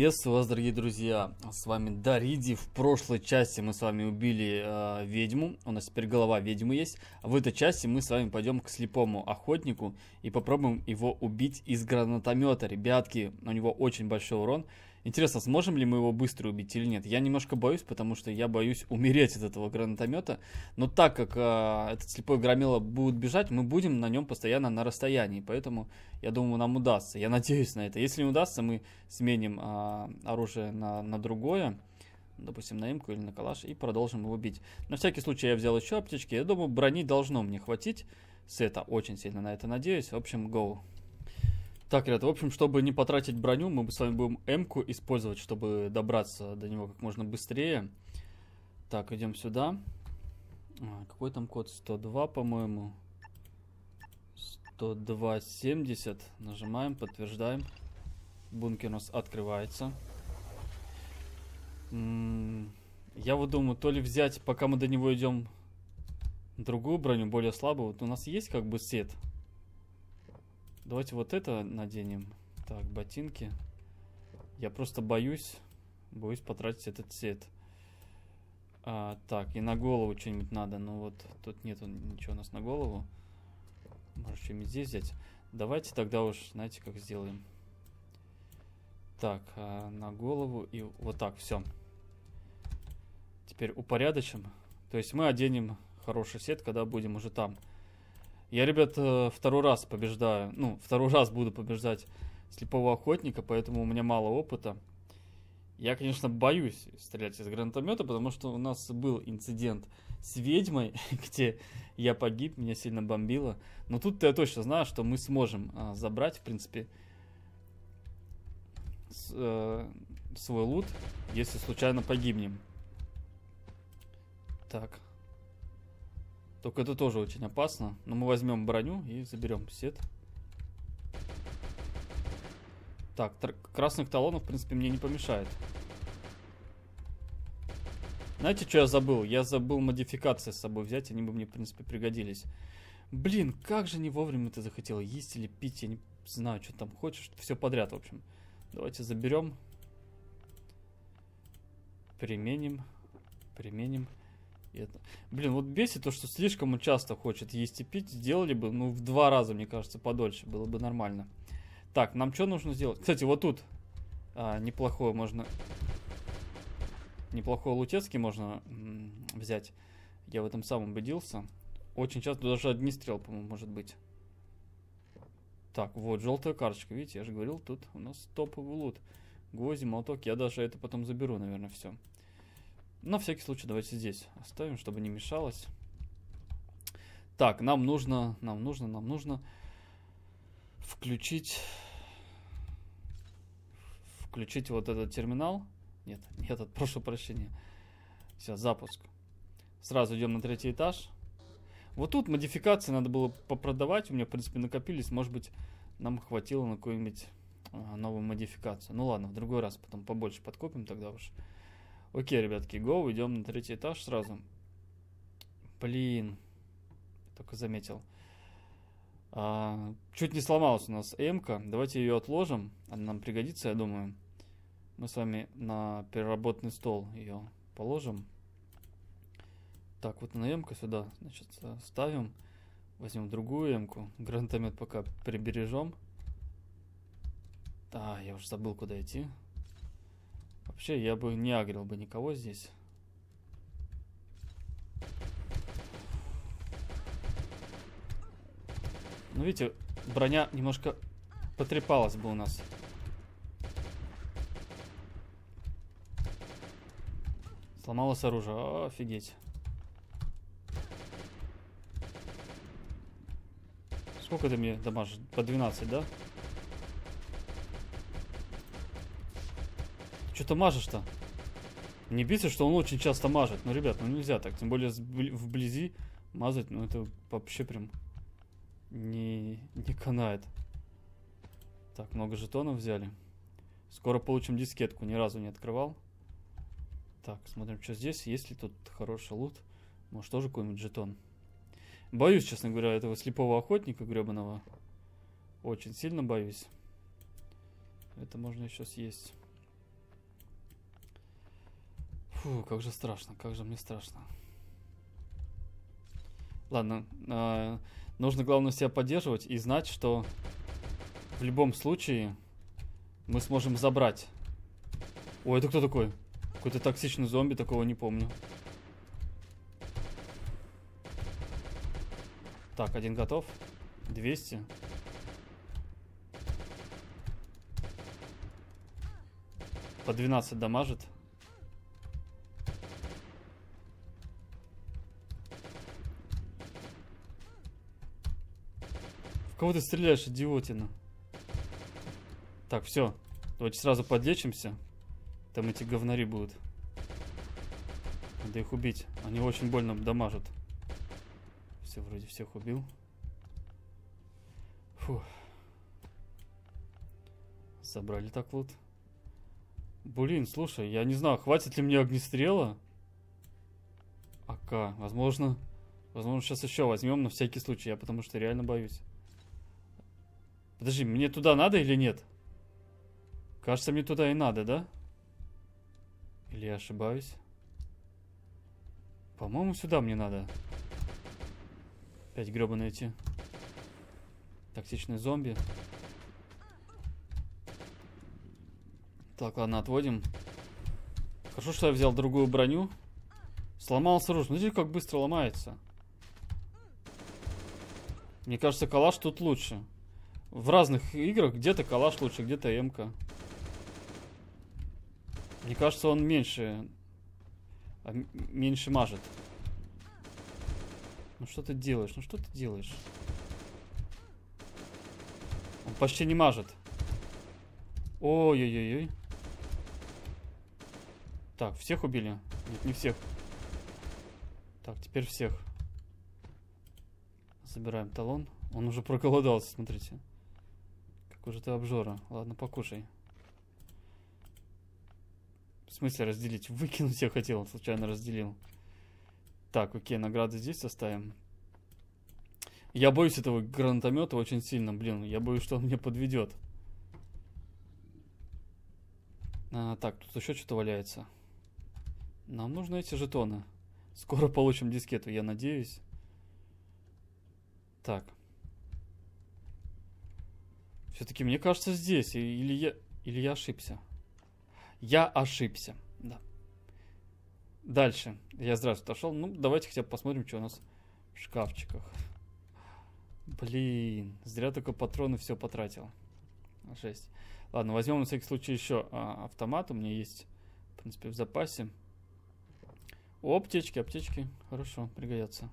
Приветствую вас, дорогие друзья! С вами Дариди. В прошлой части мы с вами убили э, ведьму. У нас теперь голова ведьмы есть. В этой части мы с вами пойдем к слепому охотнику и попробуем его убить из гранатомета. Ребятки, у него очень большой урон. Интересно, сможем ли мы его быстро убить или нет? Я немножко боюсь, потому что я боюсь умереть от этого гранатомета. Но так как э, этот слепой громила будет бежать, мы будем на нем постоянно на расстоянии. Поэтому я думаю, нам удастся. Я надеюсь на это. Если не удастся, мы сменим э, оружие на, на другое. Допустим, на имку или на калаш и продолжим его бить. На всякий случай я взял еще аптечки. Я думаю, брони должно мне хватить. Сета очень сильно на это надеюсь. В общем, гоу. Так, ребята, в общем, чтобы не потратить броню, мы с вами будем М-ку использовать, чтобы добраться до него как можно быстрее. Так, идем сюда. А, какой там код? 102, по-моему. 102.70. Нажимаем, подтверждаем. Бункер у нас открывается. М-м, я вот думаю, то ли взять, пока мы до него идем, другую броню, более слабую. Вот у нас есть как бы сет. Давайте вот это наденем. Так, ботинки. Я просто боюсь, боюсь потратить этот сет. А, так, и на голову что-нибудь надо. Ну вот, тут нету ничего у нас на голову. Может, что-нибудь здесь взять. Давайте тогда уж, знаете, как сделаем. Так, а на голову и вот так, все. Теперь упорядочим. То есть мы оденем хороший сет, когда будем уже там. Я, ребят, э, второй раз побеждаю, ну, второй раз буду побеждать слепого охотника, поэтому у меня мало опыта. Я, конечно, боюсь стрелять из гранатомета, потому что у нас был инцидент с ведьмой, где я погиб, меня сильно бомбило. Но тут -то я точно знаю, что мы сможем а, забрать, в принципе, с, э, свой лут, если случайно погибнем. Так, только это тоже очень опасно. Но мы возьмем броню и заберем сет. Так, красных талонов, в принципе, мне не помешает. Знаете, что я забыл? Я забыл модификации с собой взять, они бы мне, в принципе, пригодились. Блин, как же не вовремя ты захотела есть или пить, я не знаю, что там хочешь, все подряд, в общем. Давайте заберем. Применим, применим это. Блин, вот бесит то, что слишком часто хочет есть и пить. Сделали бы, ну, в два раза, мне кажется, подольше. Было бы нормально. Так, нам что нужно сделать? Кстати, вот тут а, неплохое можно... Неплохой лутецкий можно взять. Я в этом самом убедился. Очень часто даже одни стрел, по-моему, может быть. Так, вот, желтая карточка. Видите, я же говорил, тут у нас топовый лут. Гвозди, молоток. Я даже это потом заберу, наверное, Все. На всякий случай давайте здесь оставим, чтобы не мешалось. Так, нам нужно, нам нужно, нам нужно включить, включить вот этот терминал. Нет, нет, прошу прощения. Все, запуск. Сразу идем на третий этаж. Вот тут модификации надо было попродавать. У меня, в принципе, накопились. Может быть, нам хватило на какую-нибудь а, новую модификацию. Ну ладно, в другой раз потом побольше подкопим тогда Уж. Окей, ребятки, go, идем на третий этаж сразу. Блин, только заметил. А, чуть не сломалась у нас эмка. Давайте ее отложим. Она нам пригодится, я думаю. Мы с вами на переработанный стол ее положим. Так, вот на эмку сюда, значит, э, ставим. Возьмем другую эмку. Гранатомет пока прибережем. Да, я уже забыл, куда идти. Вообще, я бы не агрил бы никого здесь. Ну, видите, броня немножко потрепалась бы у нас. Сломалось оружие. Офигеть. Сколько ты мне дамажишь? По 12, да? Да. Что ты мажешь-то? Не бесит, что он очень часто мажет. Ну, ребят, ну нельзя так. Тем более вблизи мазать, ну это вообще прям не, не канает. Так, много жетонов взяли. Скоро получим дискетку, ни разу не открывал. Так, смотрим, что здесь. Есть ли тут хороший лут? Может, тоже какой-нибудь жетон? Боюсь, честно говоря, этого слепого охотника гребаного. Очень сильно боюсь. Это можно еще съесть. Фу, как же страшно, как же мне страшно. Ладно, э, нужно главное себя поддерживать и знать, что в любом случае мы сможем забрать. Ой, это кто такой? Какой-то токсичный зомби, такого не помню. Так, один готов. 200. По 12 дамажит. Кого ты стреляешь, идиотина? Так, все. Давайте сразу подлечимся. Там эти говнари будут. Надо их убить. Они очень больно дамажат. Все, вроде всех убил. Фух. Собрали так вот. Блин, слушай, я не знаю, хватит ли мне огнестрела. Ака, возможно. Возможно, сейчас еще возьмем на всякий случай. Я потому что реально боюсь. Подожди, мне туда надо или нет? Кажется, мне туда и надо, да? Или я ошибаюсь? По-моему, сюда мне надо. Опять гребаные эти. Токсичные зомби. Так, ладно, отводим. Хорошо, что я взял другую броню. Сломался оружие. Смотрите, ну, как быстро ломается. Мне кажется, калаш тут лучше в разных играх где-то калаш лучше, где-то МК. Мне кажется, он меньше... А, меньше мажет. Ну что ты делаешь? Ну что ты делаешь? Он почти не мажет. Ой-ой-ой-ой. Так, всех убили? Нет, не всех. Так, теперь всех. Забираем талон. Он уже проголодался, смотрите. Какой ты обжора. Ладно, покушай. В смысле разделить? Выкинуть я хотел, случайно разделил. Так, окей, награды здесь оставим. Я боюсь этого гранатомета очень сильно, блин. Я боюсь, что он мне подведет. А, так, тут еще что-то валяется. Нам нужны эти жетоны. Скоро получим дискету, я надеюсь. Так. Все-таки мне кажется здесь. Или я, или я ошибся. Я ошибся. Да. Дальше. Я здравствуйте дошел. Ну, давайте хотя бы посмотрим, что у нас в шкафчиках. Блин, зря только патроны все потратил. Жесть. Ладно, возьмем на всякий случай еще а, автомат. У меня есть, в принципе, в запасе. О, аптечки, аптечки. Хорошо, пригодятся.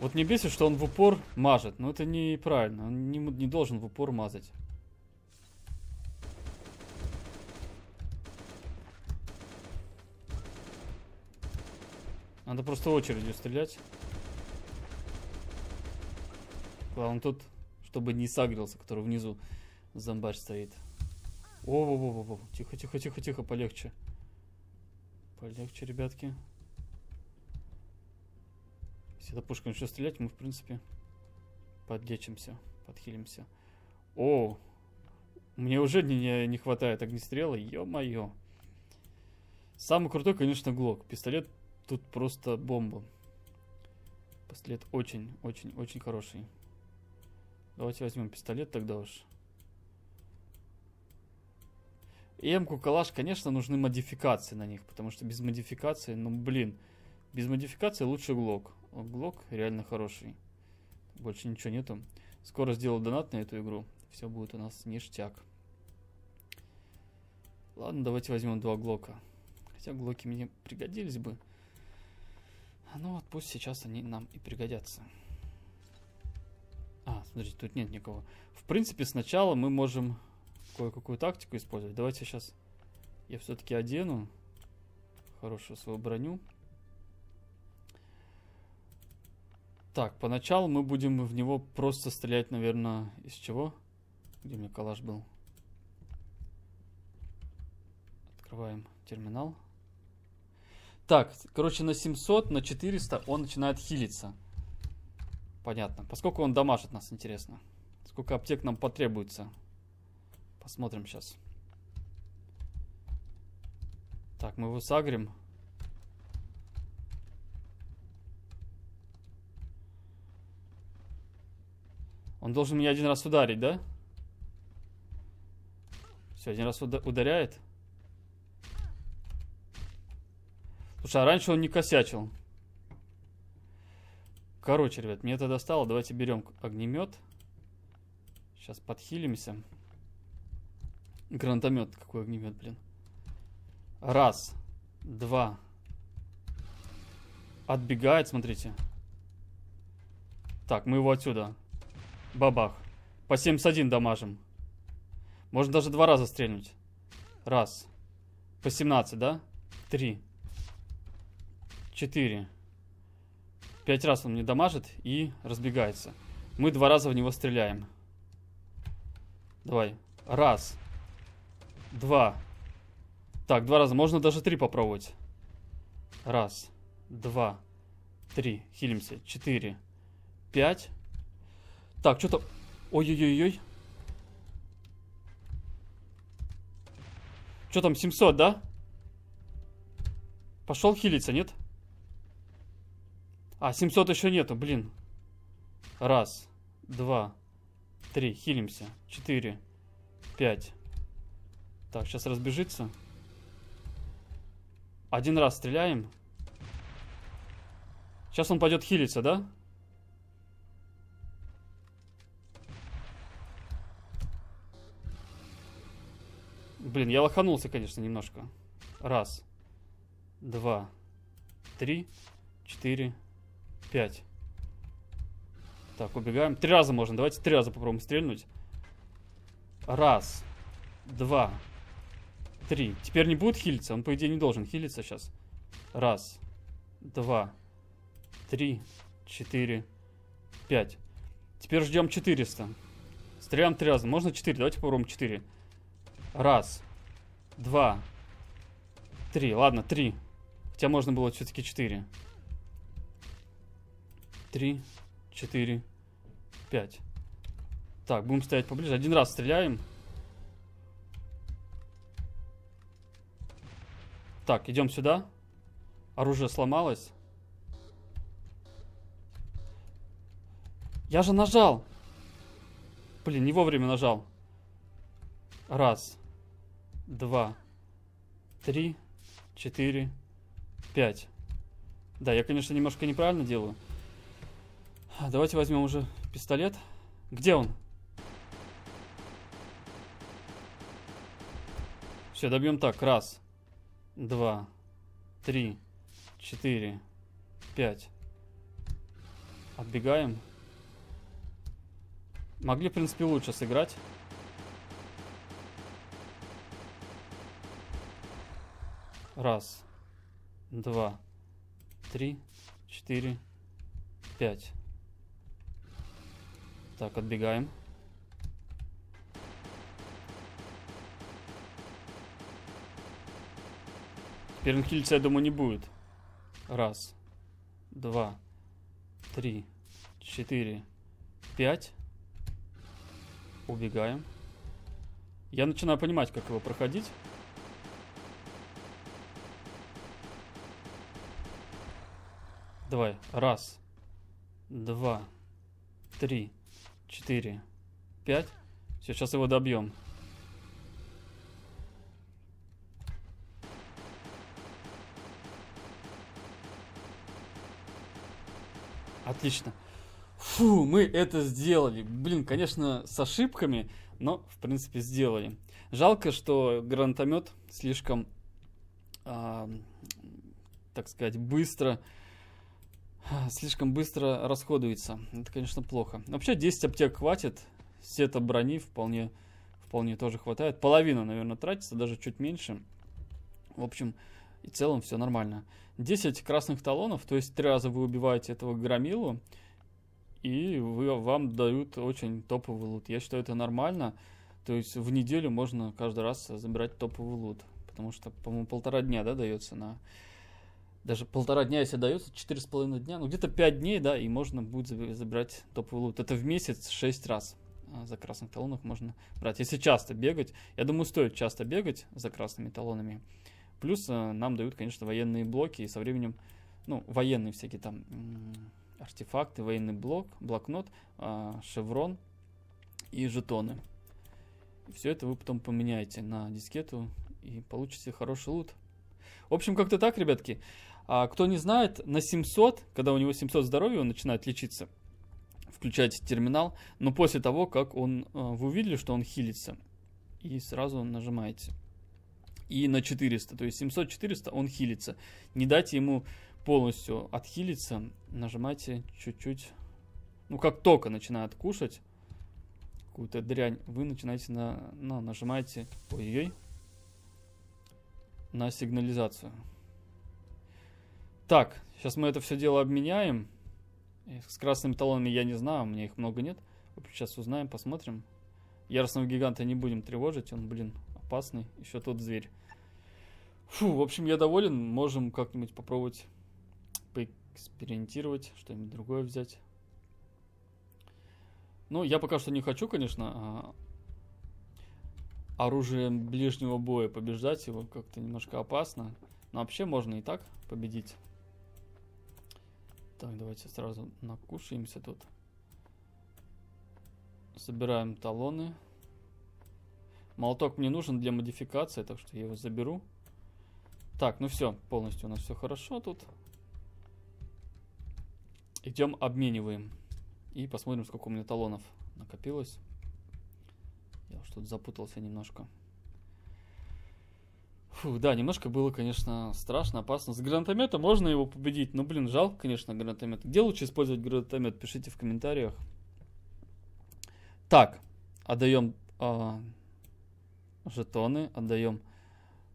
Вот не бесит, что он в упор мажет. Но это неправильно. Он не, не должен в упор мазать. Надо просто очередью стрелять. Главное тут, чтобы не сагрился, который внизу зомбарь стоит. О, о, о, о, о. Тихо, тихо, тихо, тихо, полегче. Полегче, ребятки. Если эта пушка начнет стрелять, мы, в принципе, подлечимся, подхилимся. О, мне уже не, не хватает огнестрела, ё-моё. Самый крутой, конечно, Глок. Пистолет тут просто бомба. Пистолет очень, очень, очень хороший. Давайте возьмем пистолет тогда уж. Эмку, калаш, конечно, нужны модификации на них, потому что без модификации, ну, блин, без модификации лучше глок. Глок реально хороший. Больше ничего нету. Скоро сделаю донат на эту игру. Все будет у нас ништяк. Ладно, давайте возьмем два Глока. Хотя Глоки мне пригодились бы. Ну вот пусть сейчас они нам и пригодятся. А, смотрите, тут нет никого. В принципе, сначала мы можем кое-какую тактику использовать. Давайте сейчас я все-таки одену хорошую свою броню. Так, поначалу мы будем в него просто стрелять, наверное, из чего? Где у меня коллаж был? Открываем терминал. Так, короче, на 700, на 400 он начинает хилиться. Понятно. Поскольку он дамажит нас, интересно. Сколько аптек нам потребуется. Посмотрим сейчас. Так, мы его сагрим. Он должен меня один раз ударить, да? Все, один раз уда ударяет. Слушай, а раньше он не косячил. Короче, ребят, мне это достало. Давайте берем огнемет. Сейчас подхилимся. Гранатомет. Какой огнемет, блин. Раз. Два. Отбегает, смотрите. Так, мы его отсюда Бабах. По 71 дамажим. Можно даже два раза стрельнуть. Раз. По 17, да? Три. Четыре. Пять раз он мне дамажит и разбегается. Мы два раза в него стреляем. Давай. Раз. Два. Так, два раза. Можно даже три попробовать. Раз. Два. Три. Хилимся. Четыре. Пять. Так, что-то... Ой-ой-ой-ой. Что там, 700, да? Пошел хилиться, нет? А, 700 еще нету, блин. Раз, два, три, хилимся. Четыре, пять. Так, сейчас разбежится. Один раз стреляем. Сейчас он пойдет хилиться, да? Блин, я лоханулся, конечно, немножко. Раз, два, три, четыре, пять. Так, убегаем. Три раза можно. Давайте три раза попробуем стрельнуть. Раз, два, три. Теперь не будет хилиться. Он, по идее, не должен хилиться сейчас. Раз, два, три, четыре, пять. Теперь ждем 400. Стреляем три раза. Можно 4? Давайте попробуем 4. 4. Раз. Два. Три. Ладно, три. Хотя можно было все-таки четыре. Три. Четыре. Пять. Так, будем стоять поближе. Один раз стреляем. Так, идем сюда. Оружие сломалось. Я же нажал. Блин, не вовремя нажал. Раз, два, три, четыре, пять. Да, я, конечно, немножко неправильно делаю. А, давайте возьмем уже пистолет. Где он? Все, добьем так. Раз, два, три, четыре, пять. Отбегаем. Могли, в принципе, лучше сыграть. Раз, два, три, четыре, пять. Так, отбегаем. Теперь он я думаю, не будет. Раз, два, три, четыре, пять. Убегаем. Я начинаю понимать, как его проходить. Давай. Раз, два, три, четыре, пять. Все, сейчас его добьем. Отлично. Фу, мы это сделали. Блин, конечно, с ошибками, но, в принципе, сделали. Жалко, что гранатомет слишком, э, так сказать, быстро слишком быстро расходуется. Это, конечно, плохо. Вообще 10 аптек хватит. Сета брони вполне, вполне тоже хватает. Половина, наверное, тратится, даже чуть меньше. В общем, и в целом все нормально. 10 красных талонов, то есть три раза вы убиваете этого громилу. И вы, вам дают очень топовый лут. Я считаю, это нормально. То есть в неделю можно каждый раз забирать топовый лут. Потому что, по-моему, полтора дня, да, дается на даже полтора дня, если дается, четыре с половиной дня, ну где-то пять дней, да, и можно будет забирать топовый лут. Это в месяц шесть раз а, за красных талонов можно брать. Если часто бегать, я думаю, стоит часто бегать за красными талонами. Плюс э, нам дают, конечно, военные блоки, и со временем, ну, военные всякие там артефакты, военный блок, блокнот, а, шеврон и жетоны. Все это вы потом поменяете на дискету и получите хороший лут. В общем, как-то так, ребятки. А кто не знает, на 700, когда у него 700 здоровья, он начинает лечиться, включать терминал, но после того, как он, э, вы увидели, что он хилится, и сразу нажимаете. И на 400, то есть 700-400 он хилится. Не дайте ему полностью отхилиться, нажимайте чуть-чуть, ну как только начинает кушать, какую-то дрянь, вы начинаете на, на нажимаете, ой-ой, на сигнализацию. Так, сейчас мы это все дело обменяем. С красными талонами я не знаю, у меня их много нет. Сейчас узнаем, посмотрим. Яростного гиганта не будем тревожить, он, блин, опасный. Еще тот зверь. Фу, в общем, я доволен. Можем как-нибудь попробовать поэкспериментировать, что-нибудь другое взять. Ну, я пока что не хочу, конечно, а оружием ближнего боя побеждать его как-то немножко опасно. Но вообще можно и так победить. Так, давайте сразу накушаемся тут. Собираем талоны. Молоток мне нужен для модификации, так что я его заберу. Так, ну все, полностью у нас все хорошо тут. Идем обмениваем. И посмотрим, сколько у меня талонов накопилось. Я что-то запутался немножко. Фу, да, немножко было, конечно, страшно, опасно. С гранатомета можно его победить, но, ну, блин, жалко, конечно, гранатомет. Где лучше использовать гранатомет? Пишите в комментариях. Так, отдаем э, жетоны, отдаем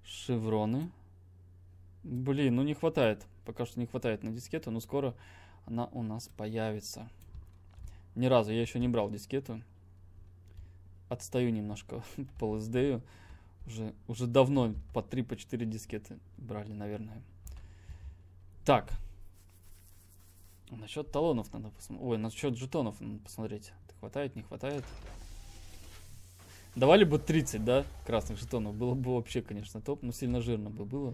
шевроны. Блин, ну не хватает. Пока что не хватает на дискету, но скоро она у нас появится. Ни разу я еще не брал дискету. Отстаю немножко по ЛСД. Уже, уже давно по 3-4 по дискеты брали, наверное. Так. Насчет талонов надо посмотреть. Ой, насчет жетонов надо посмотреть. Хватает, не хватает. Давали бы 30, да, красных жетонов. Было бы вообще, конечно, топ, но сильно жирно бы было.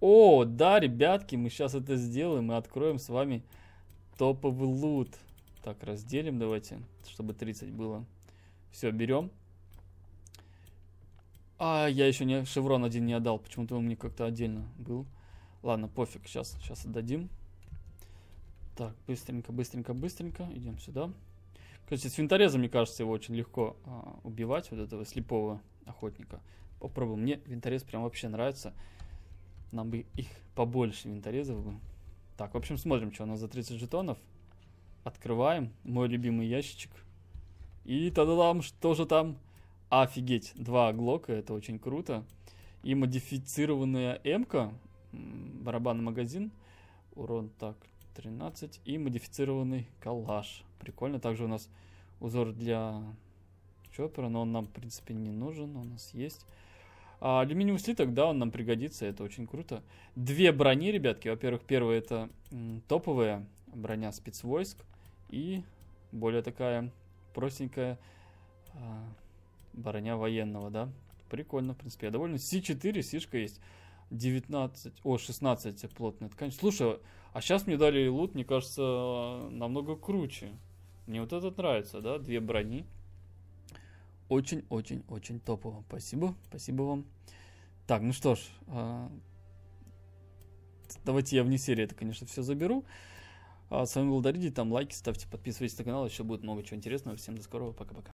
О, да, ребятки, мы сейчас это сделаем мы откроем с вами топовый лут. Так, разделим давайте, чтобы 30 было. Все, берем. А, я еще не шеврон один не отдал. Почему-то он мне как-то отдельно был. Ладно, пофиг, сейчас, сейчас отдадим. Так, быстренько, быстренько, быстренько. Идем сюда. Кстати, с винтореза, мне кажется, его очень легко а, убивать, вот этого слепого охотника. Попробуем. Мне винторез прям вообще нравится. Нам бы их побольше винторезов бы. Так, в общем, смотрим, что у нас за 30 жетонов. Открываем мой любимый ящичек. И тогда да что же там? Офигеть, два Глока, это очень круто. И модифицированная МК, барабанный магазин, урон так 13 и модифицированный калаш. Прикольно, также у нас узор для чопера, но он нам, в принципе, не нужен, он у нас есть. А алюминиевый слиток, да, он нам пригодится, это очень круто. Две брони, ребятки. Во-первых, первая это топовая броня спецвойск и более такая простенькая а, Броня военного, да? Прикольно, в принципе, я доволен. С4 сишка есть. 19, о, 16 плотная ткань. Слушай, а сейчас мне дали лут, мне кажется, намного круче. Мне вот этот нравится, да? Две брони. Очень-очень-очень топово. Спасибо, спасибо вам. Так, ну что ж. А, давайте я вне серии это, конечно, все заберу. А, с вами был Дариди, там лайки ставьте, подписывайтесь на канал, еще будет много чего интересного. Всем до скорого, пока-пока.